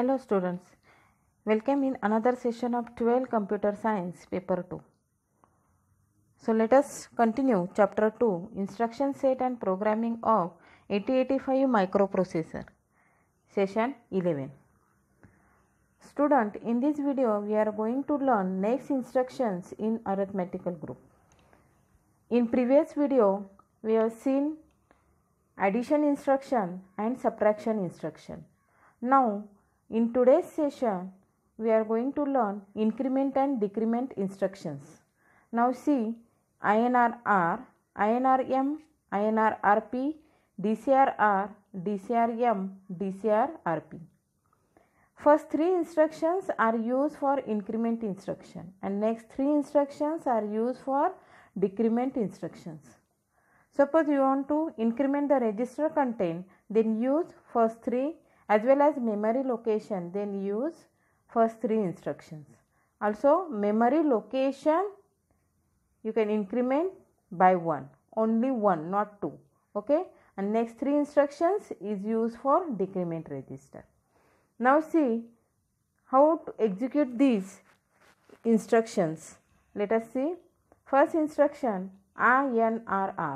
Hello students, welcome in another session of 12 Computer Science paper 2. So let us continue chapter 2 Instruction Set and Programming of 8085 Microprocessor session 11. Student, in this video we are going to learn next instructions in arithmetical group. In previous video we have seen addition instruction and subtraction instruction. Now in today's session, we are going to learn increment and decrement instructions. Now see DCR INRM, DCR M, DCRM, R First three instructions are used for increment instruction and next three instructions are used for decrement instructions. Suppose you want to increment the register content then use first three as well as memory location then use first three instructions also memory location you can increment by 1 only 1 not 2 okay and next three instructions is used for decrement register now see how to execute these instructions let us see first instruction INRR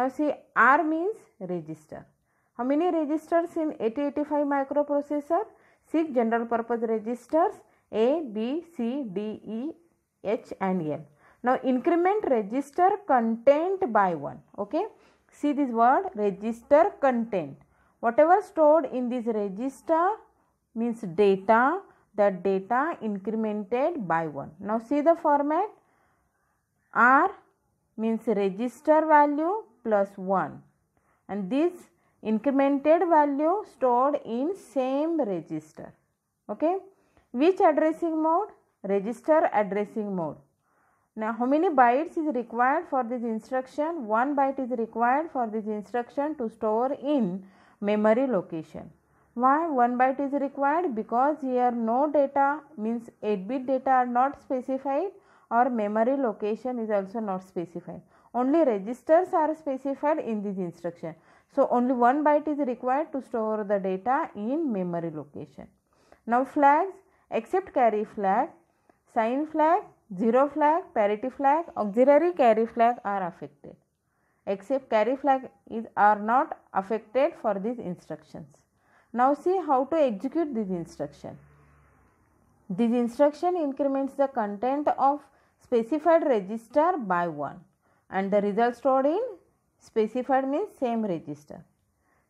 now see R means register how many registers in 8085 microprocessor? 6 general purpose registers A, B, C, D, E, H and N. Now increment register content by 1. Okay. See this word register content. Whatever stored in this register means data, that data incremented by 1. Now see the format R means register value plus 1 and this incremented value stored in same register okay which addressing mode register addressing mode now how many bytes is required for this instruction one byte is required for this instruction to store in memory location why one byte is required because here no data means 8 bit data are not specified or memory location is also not specified only registers are specified in this instruction so, only one byte is required to store the data in memory location. Now, flags except carry flag, sign flag, zero flag, parity flag, auxiliary carry flag are affected. Except carry flag is are not affected for these instructions. Now see how to execute this instruction. This instruction increments the content of specified register by 1 and the result stored in Specified means same register.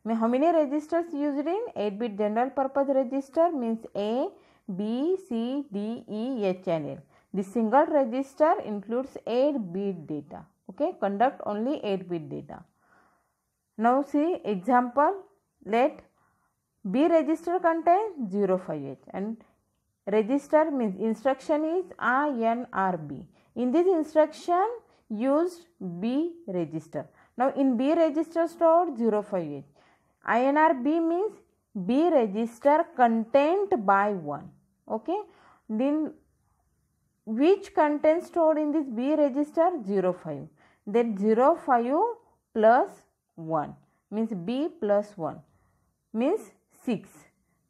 How many registers used in 8-bit general purpose register means A, B, C, D, E, H and L. The single register includes 8-bit data. Okay, conduct only 8-bit data. Now see example, let B register contains 05H and register means instruction is INRB. In this instruction used B register. Now in B register stored 058. INR B means B register contained by 1. Okay. Then which content stored in this B register 05. Then 05 plus 1 means B plus 1 means 6.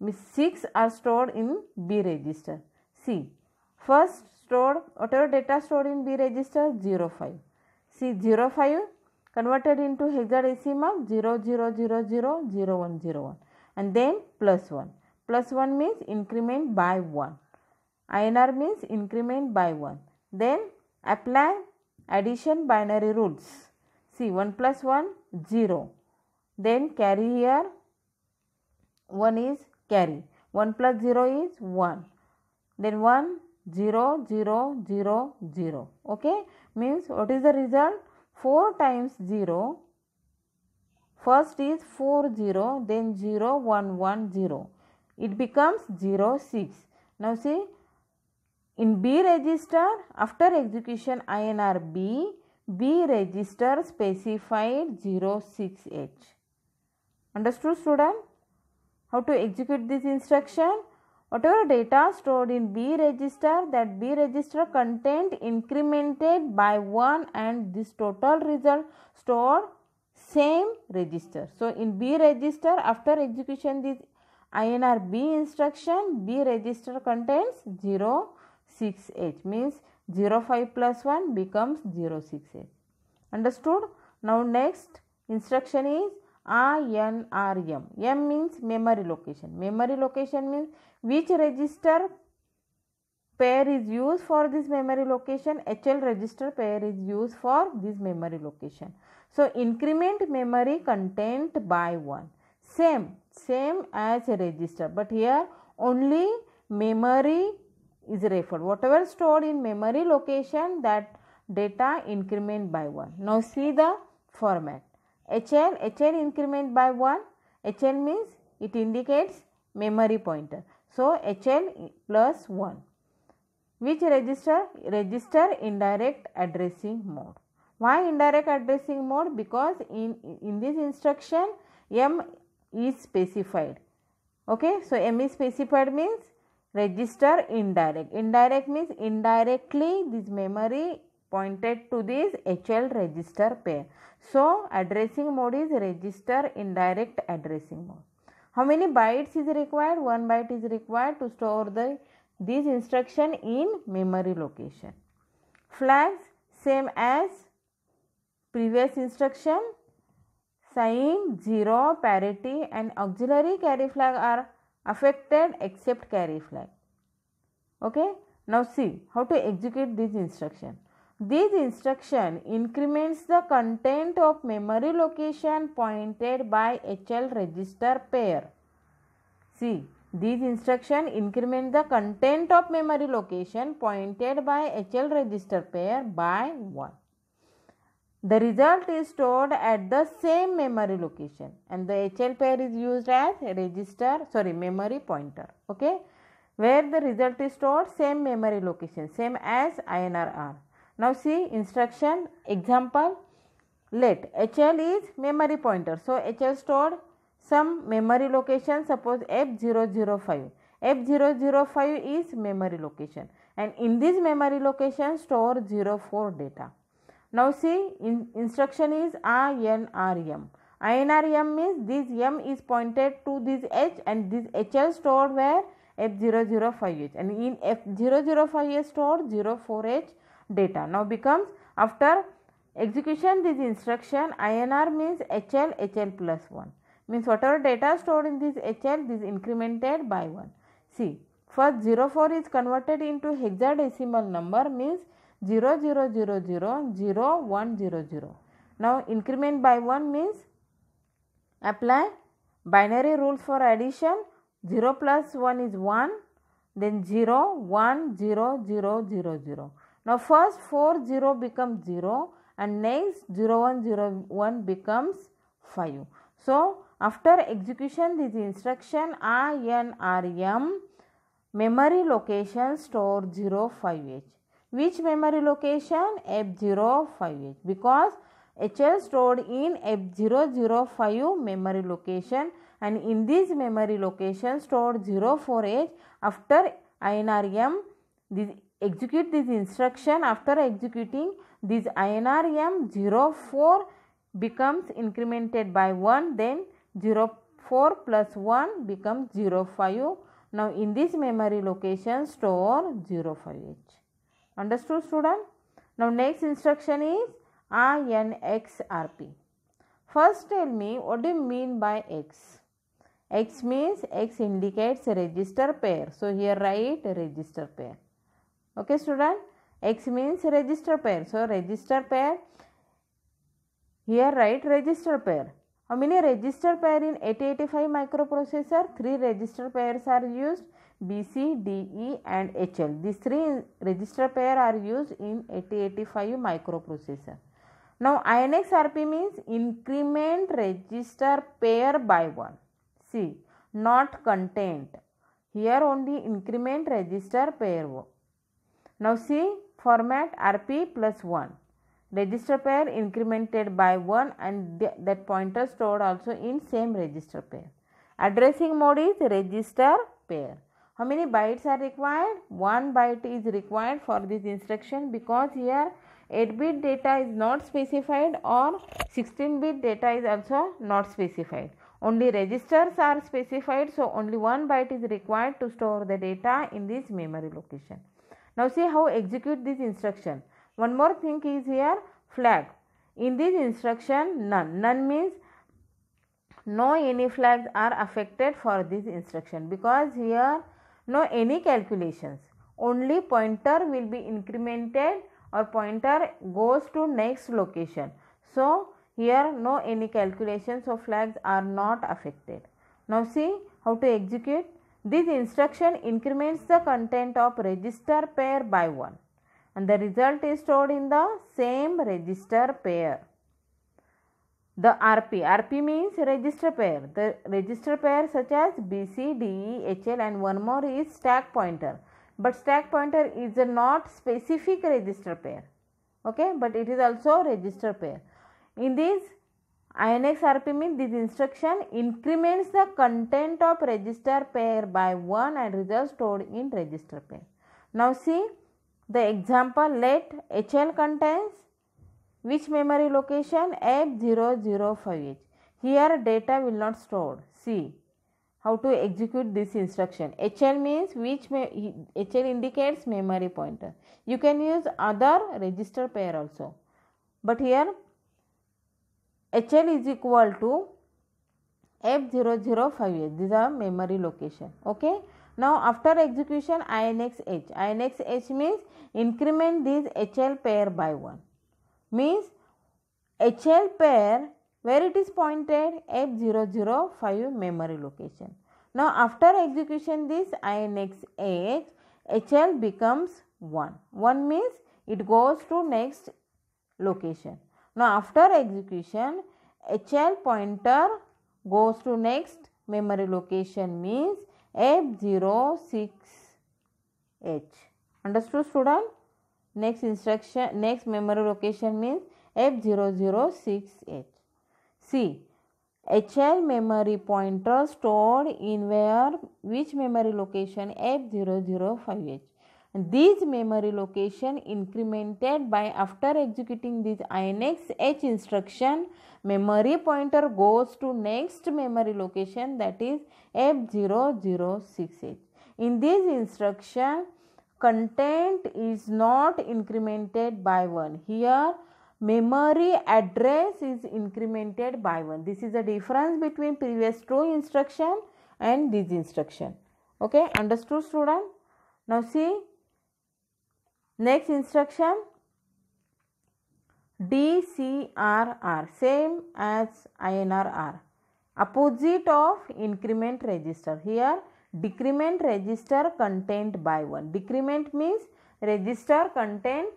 Means 6 are stored in B register. See first stored whatever data stored in B register 05. See 05 converted into hexadecimal 00000101 and then plus 1. Plus 1 means increment by 1. INR means increment by 1. Then apply addition binary rules. See 1 plus 1 0. Then carry here 1 is carry. 1 plus 0 is 1. Then 1 0 0 0 0. Okay. Means what is the result? 4 times 0 first is 4 0 then 0 1 1 0 it becomes 0 6 now see in B register after execution INR B B register specified H. understood student how to execute this instruction Whatever data stored in B register, that B register content incremented by 1 and this total result stored same register. So, in B register after execution this INR B instruction, B register contains 0, H. means 05 plus 1 becomes H. Understood? Now, next instruction is INRM. M means memory location. Memory location means which register pair is used for this memory location. HL register pair is used for this memory location. So, increment memory content by 1. Same, same as a register. But here only memory is referred. Whatever stored in memory location that data increment by 1. Now, see the format HL, HL increment by 1, HL means it indicates memory pointer. So, HL plus 1 which register register indirect addressing mode. Why indirect addressing mode? Because in, in this instruction M is specified. Okay. So, M is specified means register indirect. Indirect means indirectly this memory pointed to this HL register pair. So, addressing mode is register indirect addressing mode. How many bytes is required? 1 byte is required to store the this instruction in memory location. Flags same as previous instruction sign, 0, parity and auxiliary carry flag are affected except carry flag. Okay. Now see how to execute this instruction. This instruction increments the content of memory location pointed by HL register pair. See, this instruction increments the content of memory location pointed by HL register pair by 1. The result is stored at the same memory location and the HL pair is used as register, sorry, memory pointer. Okay, where the result is stored, same memory location, same as INRR. Now see instruction example let HL is memory pointer. So HL stored some memory location suppose F005. F005 is memory location and in this memory location store 04 data. Now see in instruction is INRM. INRM means this M is pointed to this H and this HL stored where F005H and in F005H stored 04H data. Now becomes after execution this instruction INR means HL HL plus 1 means whatever data stored in this HL this incremented by 1. See first 04 is converted into hexadecimal number means 00000100. Now increment by 1 means apply binary rules for addition 0 plus 1 is 1 then 0 1 0 0 0 0 now first 4 0 becomes 0 and next 0 1 0 1 becomes 5. So after execution this instruction INRM memory location store 05H. Which memory location? F05H because HL stored in F005 memory location and in this memory location stored 04H after INRM this execute this instruction after executing this INR M04 becomes incremented by 1 then 04 plus 1 becomes 05. Now in this memory location store 05H. Understood student? Now next instruction is INXRP. First tell me what do you mean by X? X means X indicates register pair. So here write register pair okay student x means register pair so register pair here write register pair how many register pair in 8085 microprocessor three register pairs are used bc de and hl these three register pair are used in 8085 microprocessor now inxrp means increment register pair by one see not content here only increment register pair now see format RP plus 1. Register pair incremented by 1 and th that pointer stored also in same register pair. Addressing mode is register pair. How many bytes are required? 1 byte is required for this instruction because here 8 bit data is not specified or 16 bit data is also not specified. Only registers are specified so only 1 byte is required to store the data in this memory location. Now see how execute this instruction. One more thing is here flag. In this instruction none. None means no any flags are affected for this instruction because here no any calculations. Only pointer will be incremented or pointer goes to next location. So, here no any calculations of flags are not affected. Now see how to execute. This instruction increments the content of register pair by 1 and the result is stored in the same register pair. The RP, RP means register pair, the register pair such as BC, DE, HL and one more is stack pointer. But stack pointer is a not specific register pair, okay, but it is also register pair. In these INXRP means this instruction increments the content of register pair by 1 and results stored in register pair. Now see the example let HL contains which memory location f h Here data will not stored. See how to execute this instruction. HL means which HL indicates memory pointer. You can use other register pair also. But here HL is equal to f This is a memory location. Okay. Now, after execution INXH. INXH means increment this HL pair by 1. Means HL pair where it is pointed F005 memory location. Now, after execution this INXH, HL becomes 1. 1 means it goes to next location. Now after execution HL pointer goes to next memory location means F06H. Understood student? Next instruction, next memory location means F006H. See, HL memory pointer stored in where which memory location F005H. These memory location incremented by after executing this inxh instruction, memory pointer goes to next memory location that is H. In this instruction, content is not incremented by 1. Here, memory address is incremented by 1. This is the difference between previous two instruction and this instruction. Okay, understood student? Now see Next instruction DCRR same as INRR opposite of increment register. Here decrement register contained by 1. Decrement means register contained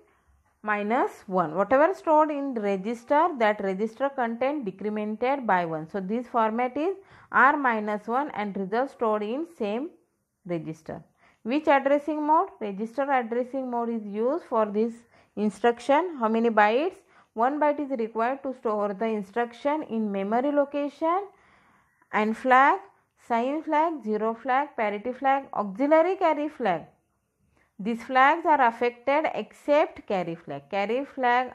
minus 1. Whatever stored in register that register contained decremented by 1. So, this format is R minus 1 and result stored in same register. Which addressing mode? Register addressing mode is used for this instruction. How many bytes? 1 byte is required to store the instruction in memory location and flag, sign flag, zero flag, parity flag, auxiliary carry flag. These flags are affected except carry flag. Carry flag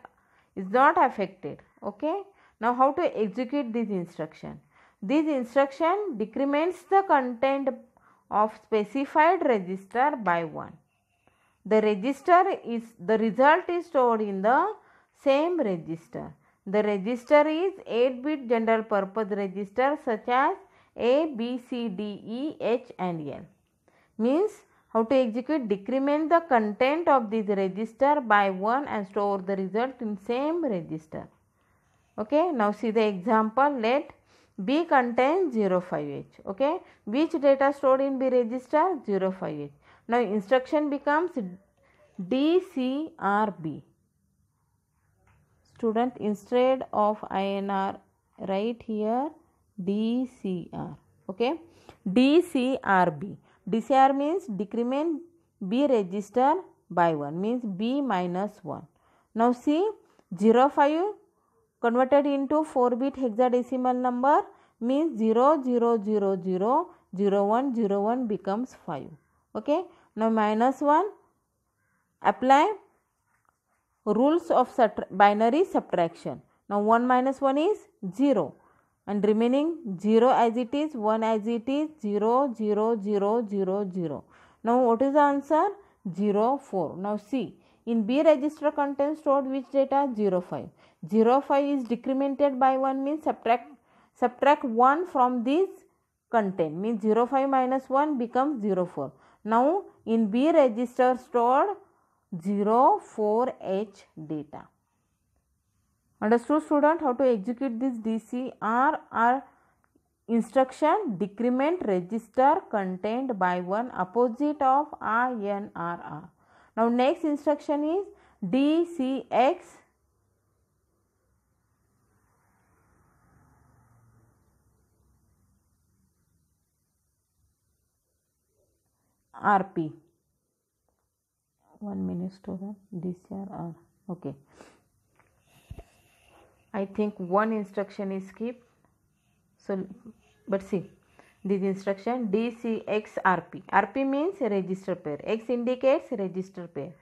is not affected. Okay. Now how to execute this instruction? This instruction decrements the content of specified register by 1. The register is the result is stored in the same register. The register is 8 bit general purpose register such as A, B, C, D, E, H and L. Means how to execute decrement the content of this register by 1 and store the result in same register. Okay, now see the example let B contains 05H okay which data stored in B register 05H. Now instruction becomes DCRB student instead of INR write here DCR okay DCRB DCR means decrement B register by 1 means B minus 1 now see 05 converted into 4 bit hexadecimal number means 0 0 0 0 0 1 0 1 becomes 5 okay now minus 1 apply rules of binary subtraction now 1 minus 1 is 0 and remaining 0 as it is 1 as it is 0 0 0 0 0 now what is the answer 0 4 now see in B register contains stored which data? 05. 05 is decremented by 1 means subtract subtract 1 from this content means 05 minus 1 becomes 04. Now in B register stored 04H data. Understood student how to execute this DCR or instruction decrement register contained by 1 opposite of INRR. Now, next instruction is DCX RP. One minute, student. DCR Okay. I think one instruction is skipped. So, but see this instruction DCXRP. RP means register pair. X indicates register pair.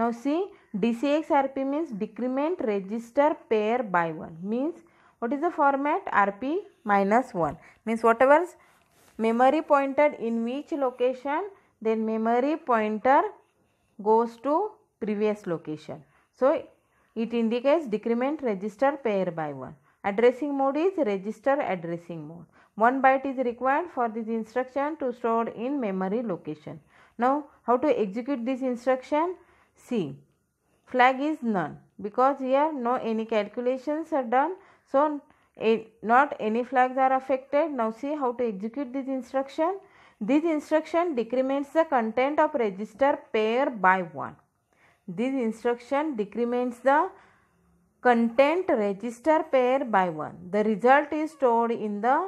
Now see DCXRP means decrement register pair by 1 means what is the format RP minus 1 means whatever memory pointed in which location then memory pointer goes to previous location. So it indicates decrement register pair by 1. Addressing mode is register addressing mode. 1 byte is required for this instruction to store in memory location. Now how to execute this instruction? See flag is none because here no any calculations are done. So a, not any flags are affected. Now see how to execute this instruction. This instruction decrements the content of register pair by 1. This instruction decrements the content register pair by 1. The result is stored in the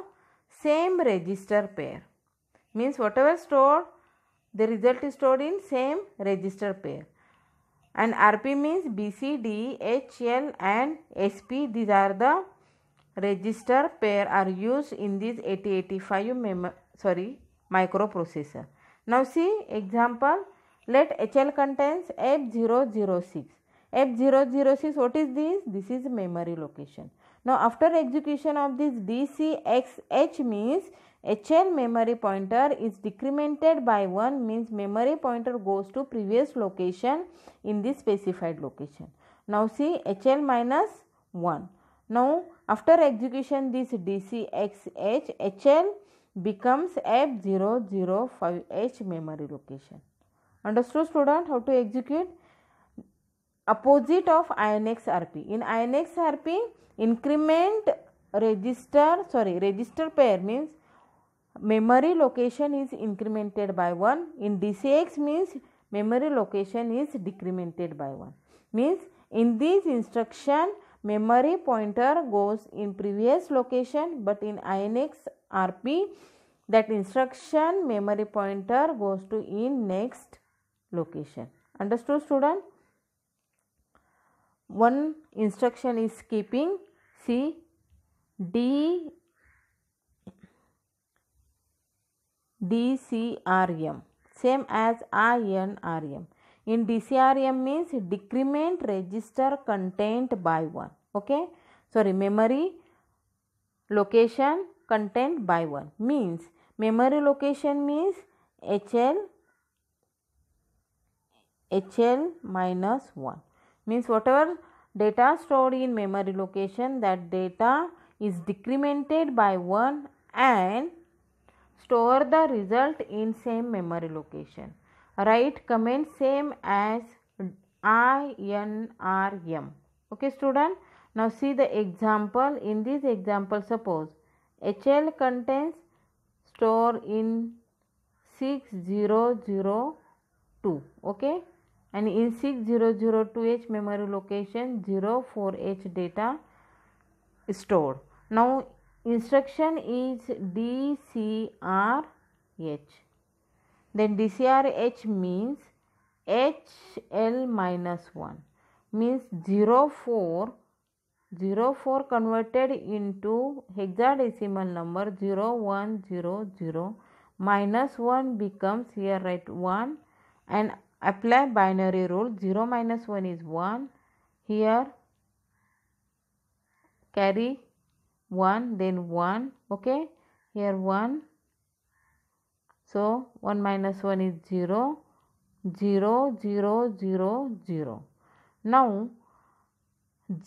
same register pair means whatever stored the result is stored in same register pair and RP means BCD, HL and SP these are the register pair are used in this 8085 mem sorry microprocessor. Now see example let HL contains F006. F006 what is this? This is memory location. Now after execution of this DCXH means HL memory pointer is decremented by 1 means memory pointer goes to previous location in the specified location. Now see HL minus 1. Now after execution this DCXH HL becomes F005H memory location. Understood student how to execute? opposite of INXRP. In INXRP, increment register, sorry, register pair means memory location is incremented by 1. In DCX means memory location is decremented by 1. Means in this instruction, memory pointer goes in previous location but in INXRP, that instruction memory pointer goes to in next location. Understood student? one instruction is skipping see same as INRM. In DCRM means decrement register content by one. Okay. Sorry, memory location content by one means memory location means HL HL minus 1 means whatever data stored in memory location that data is decremented by 1 and store the result in same memory location write comment same as i n r m okay student now see the example in this example suppose hl contains store in 6002 okay and in 6002H memory location 04H data stored. Now instruction is DCRH. Then DCRH means HL minus 1 means 04 04 converted into hexadecimal number 0100 minus 1 becomes here right 1 and apply binary rule 0 minus 1 is 1 here carry 1 then 1 okay here 1 so 1 minus 1 is 0 0 0 0 0 now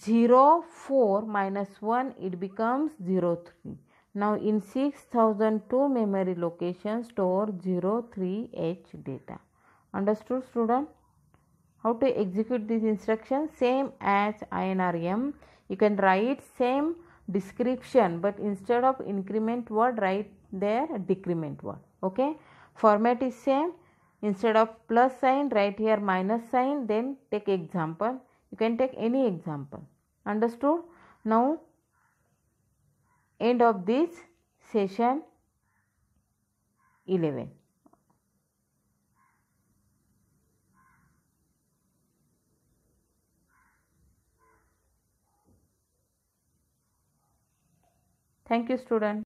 0 4 minus 1 it becomes 0 3 now in 6002 memory location store 0 3 h data understood student how to execute this instruction same as INRM you can write same description but instead of increment word write there decrement word okay format is same instead of plus sign write here minus sign then take example you can take any example understood now end of this session 11 thank you student